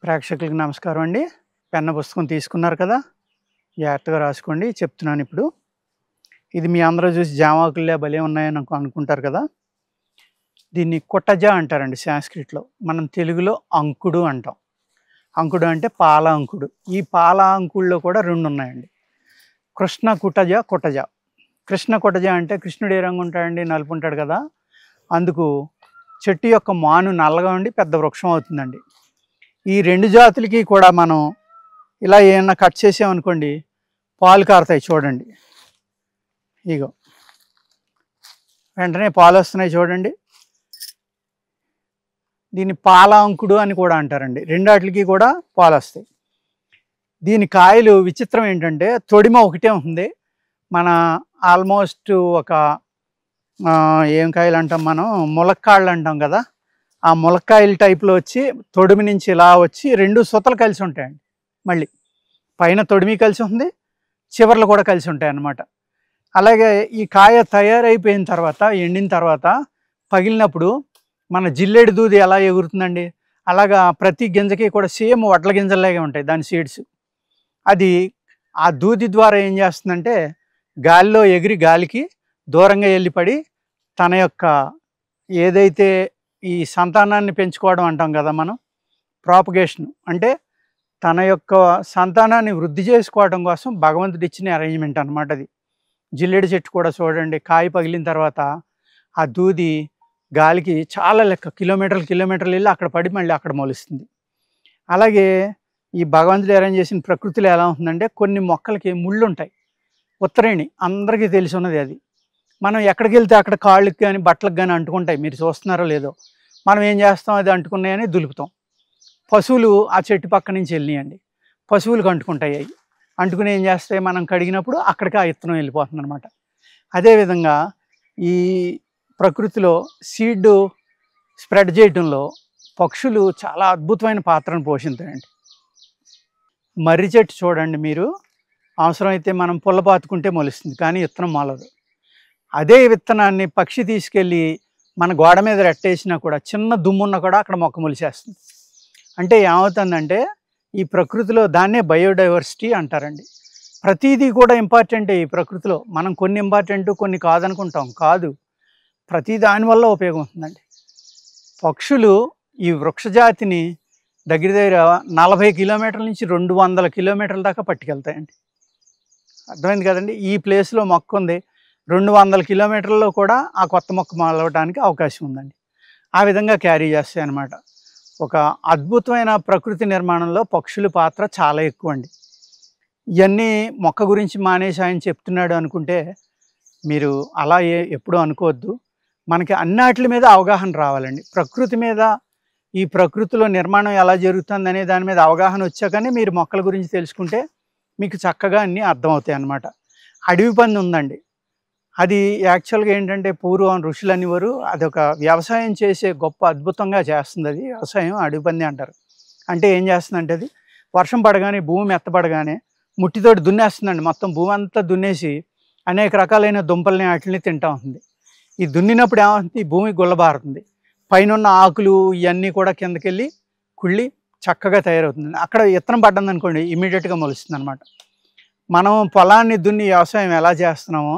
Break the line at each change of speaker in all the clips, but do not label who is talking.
ప్రేక్షకులకు నమస్కారం అండి పెన్న పుస్తకం తీసుకున్నారు కదా జాగ్రత్తగా రాసుకోండి చెప్తున్నాను ఇప్పుడు ఇది మీ అందరూ చూసి జామాకులే భలే ఉన్నాయని అనుకుంటారు కదా దీన్ని కుటజ అంటారండి సాంస్క్రిట్లో మనం తెలుగులో అంకుడు అంటాం అంకుడు అంటే పాల అంకుడు ఈ పాల అంకుడులో కూడా రెండు ఉన్నాయండి కృష్ణ కుటజ కుటజ కృష్ణ కుటజ అంటే కృష్ణుడు ఏ రంగు ఉంటాడండి నలుపు ఉంటాడు కదా అందుకు చెట్టు యొక్క మాను నల్లగా ఉండి పెద్ద వృక్షం అవుతుందండి ఈ రెండు జాతులకి కూడా మనం ఇలా ఏమైనా కట్ చేసామనుకోండి పాలు కారుతాయి చూడండి ఇగో వెంటనే పాలు వస్తున్నాయి చూడండి దీన్ని పాలాంకుడు అని కూడా అంటారండి రెండాటికి కూడా పాలు వస్తాయి దీని కాయలు విచిత్రం ఏంటంటే తొడిమ ఒకటే ఉంది మన ఆల్మోస్ట్ ఒక ఏం కాయలు అంటాం మనం ములక్కాళ్ళు అంటాం కదా ఆ ములక్కాయలు టైప్లో వచ్చి తొడిమి నుంచి ఇలా వచ్చి రెండు సుతలు కలిసి ఉంటాయండి మళ్ళీ పైన తొడిమి కలిసి ఉంది చివర్లు కూడా కలిసి ఉంటాయి అన్నమాట అలాగే ఈ కాయ తయారైపోయిన తర్వాత ఎండిన తర్వాత పగిలినప్పుడు మన జిల్లేడు దూది ఎలా ఎగురుతుందండి అలాగా ప్రతి గింజకి కూడా సేమ్ వడ్ల గింజల్లాగే ఉంటాయి దాని సీడ్స్ అది ఆ దూది ద్వారా ఏం చేస్తుందంటే గాలిలో ఎగిరి గాలికి దూరంగా వెళ్ళిపడి తన యొక్క ఏదైతే ఈ సంతానాన్ని పెంచుకోవడం అంటాం కదా మనం ప్రాపగేషన్ అంటే తన యొక్క సంతానాన్ని వృద్ధి చేసుకోవడం కోసం భగవంతుడు ఇచ్చిన అరేంజ్మెంట్ అనమాట అది జిల్లెడి చెట్టు కూడా చూడండి కాయ పగిలిన తర్వాత ఆ దూది గాలికి చాలా లెక్క కిలోమీటర్లు కిలోమీటర్లు వెళ్ళి అక్కడ పడి మళ్ళీ అక్కడ మొలుస్తుంది అలాగే ఈ భగవంతుడు అరేంజ్ చేసిన ప్రకృతిలో ఎలా ఉంటుందంటే కొన్ని మొక్కలకి ముళ్ళు ఉంటాయి ఉత్తరేణి అందరికీ తెలిసి ఉన్నది అది మనం ఎక్కడికి వెళ్తే అక్కడ కాళ్ళకి కానీ బట్టలకు కానీ అంటుకుంటాయి మీరు చూస్తున్నారో లేదో మనం ఏం చేస్తాం అది అంటుకున్నాయని దులుపుతాం పశువులు ఆ చెట్టు పక్క నుంచి వెళ్ళినాయండి పశువులకు అంటుకుంటాయి అవి అంటుకుని ఏం చేస్తాయి మనం కడిగినప్పుడు అక్కడికి ఆ ఇత్తనం వెళ్ళిపోతుంది అనమాట అదేవిధంగా ఈ ప్రకృతిలో సీడ్ స్ప్రెడ్ చేయడంలో పక్షులు చాలా అద్భుతమైన పాత్రను పోషించాయండి మర్రి చెట్టు చూడండి మీరు అవసరమైతే మనం పుల్ల పాతుకుంటే మొలుస్తుంది కానీ విత్తనం మొలదు అదే విత్తనాన్ని పక్షి తీసుకెళ్ళి మన గోడ మీద రెట్టేసినా కూడా చిన్న దుమ్మున్న కూడా అక్కడ మొక్క మొలిచేస్తుంది అంటే ఏమవుతుందంటే ఈ ప్రకృతిలో దాన్నే బయోడైవర్సిటీ అంటారండి ప్రతిదీ కూడా ఇంపార్టెంటే ఈ ప్రకృతిలో మనం కొన్ని ఇంపార్టెంట్ కొన్ని కాదనుకుంటాం కాదు ప్రతి దానివల్ల ఉపయోగం ఉంటుందండి పక్షులు ఈ వృక్షజాతిని దగ్గర దగ్గర నలభై కిలోమీటర్ల నుంచి రెండు వందల కిలోమీటర్ల దాకా పట్టుకెళ్తాయండి అర్థమైంది కదండి ఈ ప్లేస్లో మొక్క ఉంది రెండు వందల కిలోమీటర్లలో కూడా ఆ కొత్త మొక్క మొలవడానికి అవకాశం ఉందండి ఆ విధంగా క్యారీ చేస్తాయి అన్నమాట ఒక అద్భుతమైన ప్రకృతి నిర్మాణంలో పక్షుల పాత్ర చాలా ఎక్కువ అండి ఇవన్నీ మొక్క గురించి మానేసి ఆయన చెప్తున్నాడు అనుకుంటే మీరు అలా ఏ ఎప్పుడూ అనుకోవద్దు మనకి అన్నాట్ల మీద అవగాహన రావాలండి ప్రకృతి మీద ఈ ప్రకృతిలో నిర్మాణం ఎలా జరుగుతుంది అనే దాని మీద అవగాహన వచ్చాకనే మీరు మొక్కల గురించి తెలుసుకుంటే మీకు చక్కగా అన్నీ అర్థమవుతాయి అన్నమాట అడవి పంది ఉందండి అది యాక్చువల్గా ఏంటంటే పూర్వం ఋషులు అనేవారు అదొక వ్యవసాయం చేసే గొప్ప అద్భుతంగా చేస్తుంది అది వ్యవసాయం అడవి పంది అంటారు అంటే ఏం చేస్తుందంటే అది వర్షం పడగానే భూమి మెత్తపడగానే ముట్టితోటి దున్నేస్తుందండి మొత్తం భూమి అంతా దున్నేసి అనేక రకాలైన దుంపల్ని వాటిని తింటా ఉంటుంది ఈ దున్నినప్పుడు ఏమవుతుంది భూమి గుల్లబారుతుంది పైన ఆకులు ఇవన్నీ కూడా కిందకెళ్ళి కుళ్ళి చక్కగా తయారవుతుంది అక్కడ విత్తనం పడ్డది అనుకోండి ఇమీడియట్గా మొలుస్తుంది అనమాట మనం పొలాన్ని దున్ని వ్యవసాయం ఎలా చేస్తున్నామో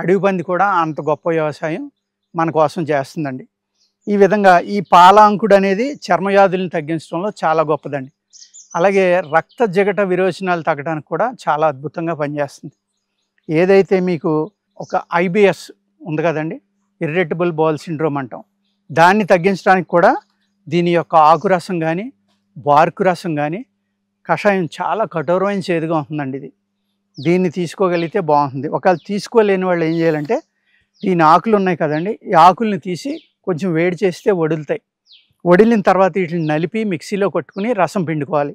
అడవి పంది కూడా అంత గొప్ప వ్యవసాయం మన కోసం చేస్తుందండి ఈ విధంగా ఈ పాలాంకుడు అనేది వ్యాధులను తగ్గించడంలో చాలా గొప్పదండి అలాగే రక్త జగట విరోచనాలు తగ్గడానికి కూడా చాలా అద్భుతంగా పనిచేస్తుంది ఏదైతే మీకు ఒక ఐబిఎస్ ఉంది కదండి ఇర్రిటబుల్ బాల్ సిండ్రోమ్ అంటాం దాన్ని తగ్గించడానికి కూడా దీని యొక్క ఆకురసం కానీ బార్కు రసం కానీ కషాయం చాలా కఠోరమైన చేదుగా ఉంటుందండి ఇది దీన్ని తీసుకోగలిగితే బాగుంటుంది ఒకవేళ తీసుకోలేని వాళ్ళు ఏం చేయాలంటే దీని ఆకులు ఉన్నాయి కదండి ఈ ఆకుల్ని తీసి కొంచెం వేడి చేస్తే వడులుతాయి వడిలిన తర్వాత వీటిని నలిపి మిక్సీలో కొట్టుకుని రసం పిండుకోవాలి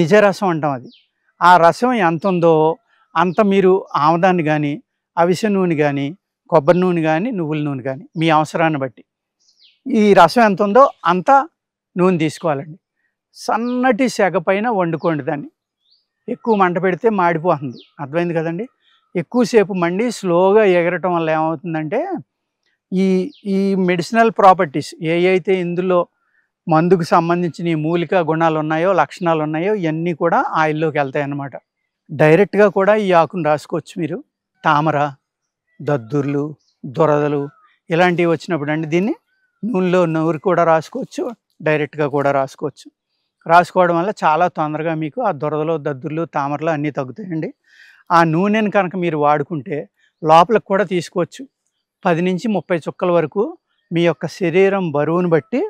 నిజ రసం అంటాం అది ఆ రసం ఎంత ఉందో అంత మీరు ఆమదాన్ని కానీ అవిసె నూనె కానీ కొబ్బరి నూనె కానీ నువ్వుల నూనె కానీ మీ అవసరాన్ని బట్టి ఈ రసం ఎంత ఉందో అంత నూనె తీసుకోవాలండి సన్నటి సెగ పైన వండుకోండి దాన్ని ఎక్కువ మంట పెడితే మాడిపోతుంది అర్థమైంది కదండి ఎక్కువసేపు మండి స్లోగా ఎగరటం వల్ల ఏమవుతుందంటే ఈ ఈ మెడిసినల్ ప్రాపర్టీస్ ఏ అయితే ఇందులో మందుకు సంబంధించిన ఈ మూలిక గుణాలు ఉన్నాయో లక్షణాలు ఉన్నాయో ఇవన్నీ కూడా ఆయిల్లోకి వెళ్తాయి అన్నమాట డైరెక్ట్గా కూడా ఈ ఆకును రాసుకోవచ్చు మీరు తామర దద్దుర్లు దొరదలు ఇలాంటివి వచ్చినప్పుడు అండి దీన్ని నూనెలో నూరు కూడా రాసుకోవచ్చు డైరెక్ట్గా కూడా రాసుకోవచ్చు రాసుకోవడం వల్ల చాలా తొందరగా మీకు ఆ దురదలు దద్దుర్లు తామరలు అన్నీ తగ్గుతాయండి ఆ నూనెను కనుక మీరు వాడుకుంటే లోపలికి కూడా తీసుకోవచ్చు పది నుంచి ముప్పై చుక్కల వరకు మీ యొక్క శరీరం బరువును బట్టి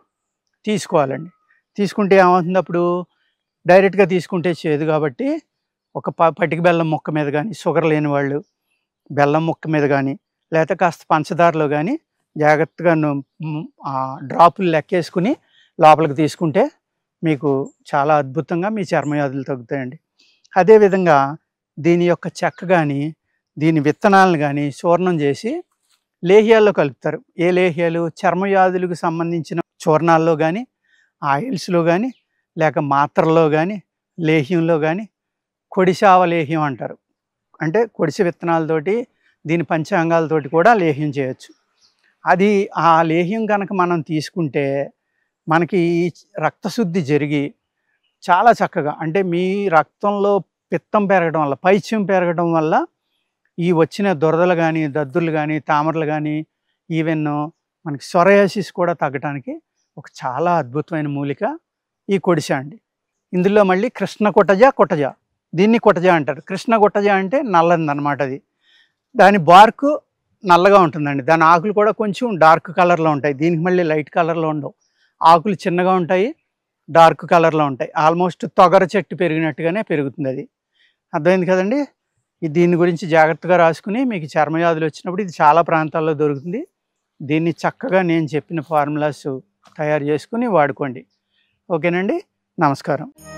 తీసుకోవాలండి తీసుకుంటే ఏమవుతుంది అప్పుడు డైరెక్ట్గా తీసుకుంటే చేదు కాబట్టి ఒక పటిక బెల్లం ముక్క మీద కానీ షుగర్ లేని వాళ్ళు బెల్లం ముక్క మీద కానీ లేకపోతే కాస్త పంచదారలో కానీ జాగ్రత్తగా డ్రాపులు లెక్కేసుకుని లోపలికి తీసుకుంటే మీకు చాలా అద్భుతంగా మీ వ్యాధులు తగ్గుతాయండి అదేవిధంగా దీని యొక్క చెక్క కానీ దీని విత్తనాలను కానీ చూర్ణం చేసి లేహ్యాల్లో కలుపుతారు ఏ లేహ్యాలు వ్యాధులకు సంబంధించిన చూర్ణాల్లో కానీ ఆయిల్స్లో కానీ లేక మాత్రల్లో కానీ లేహ్యంలో కానీ కొడిశావ లేహ్యం అంటారు అంటే కొడిసి విత్తనాలతోటి దీని పంచాంగాలతోటి కూడా లేహ్యం చేయొచ్చు అది ఆ లేహ్యం కనుక మనం తీసుకుంటే మనకి రక్తశుద్ధి జరిగి చాలా చక్కగా అంటే మీ రక్తంలో పిత్తం పెరగడం వల్ల పైచ్యం పెరగడం వల్ల ఈ వచ్చిన దొరదలు కానీ దద్దులు కానీ తామరలు కానీ ఈవెన్ మనకి సొరయాసిస్ కూడా తగ్గడానికి ఒక చాలా అద్భుతమైన మూలిక ఈ కొడిస అండి ఇందులో మళ్ళీ కృష్ణ కొట్టజ కొట్టజ దీన్ని కొట్టజ అంటారు కృష్ణ కొట్టజ అంటే నల్లనిది అనమాట అది దాని బార్కు నల్లగా ఉంటుందండి దాని ఆకులు కూడా కొంచెం డార్క్ కలర్లో ఉంటాయి దీనికి మళ్ళీ లైట్ కలర్లో ఉండవు ఆకులు చిన్నగా ఉంటాయి డార్క్ కలర్లో ఉంటాయి ఆల్మోస్ట్ తొగర చెట్టు పెరిగినట్టుగానే పెరుగుతుంది అది అర్థమైంది కదండి దీని గురించి జాగ్రత్తగా రాసుకుని మీకు చర్మవ్యాధులు వచ్చినప్పుడు ఇది చాలా ప్రాంతాల్లో దొరుకుతుంది దీన్ని చక్కగా నేను చెప్పిన ఫార్ములాస్ తయారు చేసుకుని వాడుకోండి ఓకేనండి నమస్కారం